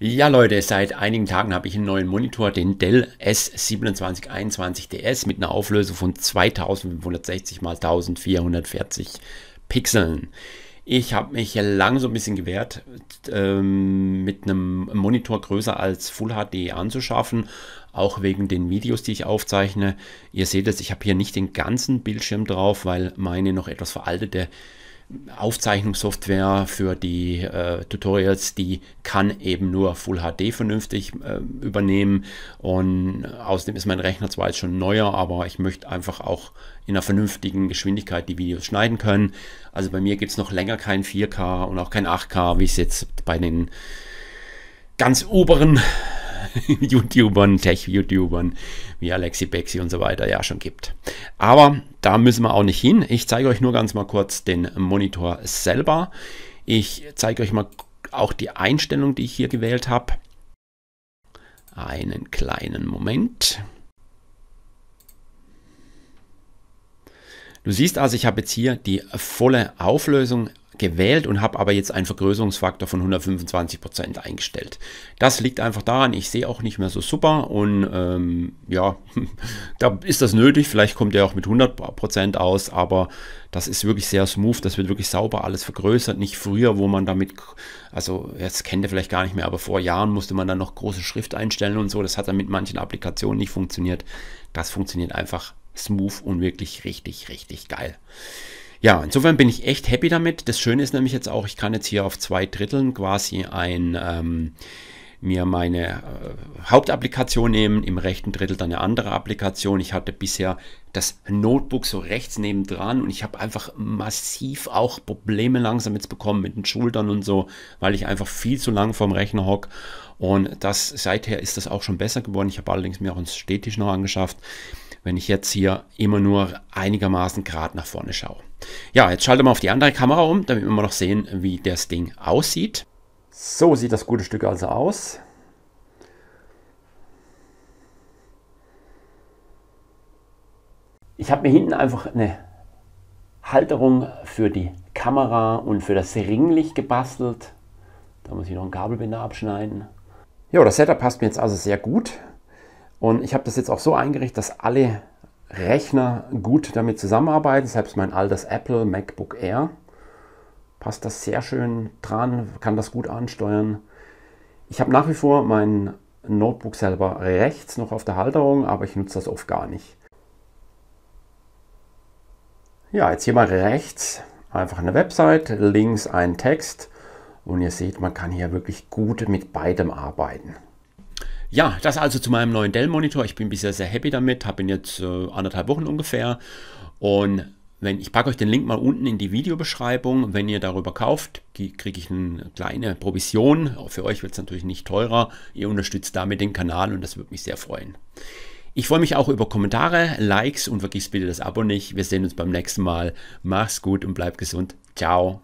Ja Leute, seit einigen Tagen habe ich einen neuen Monitor, den Dell S2721 DS mit einer Auflösung von 2560 x 1440 Pixeln. Ich habe mich lange so ein bisschen gewehrt, ähm, mit einem Monitor größer als Full HD anzuschaffen, auch wegen den Videos, die ich aufzeichne. Ihr seht es, ich habe hier nicht den ganzen Bildschirm drauf, weil meine noch etwas veraltete Aufzeichnungssoftware für die äh, Tutorials, die kann eben nur Full HD vernünftig äh, übernehmen. Und außerdem ist mein Rechner zwar jetzt schon neuer, aber ich möchte einfach auch in einer vernünftigen Geschwindigkeit die Videos schneiden können. Also bei mir gibt es noch länger kein 4K und auch kein 8K, wie es jetzt bei den ganz oberen YouTubern, Tech-YouTubern wie Alexi Bexi und so weiter ja schon gibt. Aber da müssen wir auch nicht hin. Ich zeige euch nur ganz mal kurz den Monitor selber. Ich zeige euch mal auch die Einstellung, die ich hier gewählt habe. Einen kleinen Moment. Du siehst also, ich habe jetzt hier die volle Auflösung gewählt und habe aber jetzt einen Vergrößerungsfaktor von 125% Prozent eingestellt. Das liegt einfach daran, ich sehe auch nicht mehr so super und ähm, ja, da ist das nötig, vielleicht kommt er auch mit 100% Prozent aus, aber das ist wirklich sehr smooth, das wird wirklich sauber alles vergrößert, nicht früher, wo man damit, also jetzt kennt ihr vielleicht gar nicht mehr, aber vor Jahren musste man dann noch große Schrift einstellen und so, das hat dann mit manchen Applikationen nicht funktioniert. Das funktioniert einfach smooth und wirklich richtig, richtig geil. Ja, insofern bin ich echt happy damit. Das Schöne ist nämlich jetzt auch, ich kann jetzt hier auf zwei Dritteln quasi ein... Ähm, mir meine äh, Hauptapplikation nehmen, im rechten Drittel dann eine andere Applikation. Ich hatte bisher das Notebook so rechts nebendran und ich habe einfach massiv auch Probleme langsam jetzt bekommen mit den Schultern und so, weil ich einfach viel zu lang vorm Rechner hocke. Und das seither ist das auch schon besser geworden. Ich habe allerdings mir auch einen Stehtisch noch angeschafft wenn ich jetzt hier immer nur einigermaßen gerade nach vorne schaue. Ja, jetzt schalte wir auf die andere Kamera um, damit wir mal noch sehen, wie das Ding aussieht. So sieht das gute Stück also aus. Ich habe mir hinten einfach eine Halterung für die Kamera und für das Ringlicht gebastelt. Da muss ich noch einen Kabelbinder abschneiden. Ja, das Setup passt mir jetzt also sehr gut. Und ich habe das jetzt auch so eingerichtet, dass alle Rechner gut damit zusammenarbeiten, selbst mein altes Apple MacBook Air passt das sehr schön dran, kann das gut ansteuern. Ich habe nach wie vor mein Notebook selber rechts noch auf der Halterung, aber ich nutze das oft gar nicht. Ja, jetzt hier mal rechts einfach eine Website, links ein Text und ihr seht, man kann hier wirklich gut mit beidem arbeiten. Ja, das also zu meinem neuen Dell-Monitor. Ich bin bisher sehr happy damit, habe ihn jetzt äh, anderthalb Wochen ungefähr. Und wenn, ich packe euch den Link mal unten in die Videobeschreibung. Wenn ihr darüber kauft, kriege ich eine kleine Provision. Auch für euch wird es natürlich nicht teurer. Ihr unterstützt damit den Kanal und das würde mich sehr freuen. Ich freue mich auch über Kommentare, Likes und vergiss bitte das Abo nicht. Wir sehen uns beim nächsten Mal. Mach's gut und bleibt gesund. Ciao.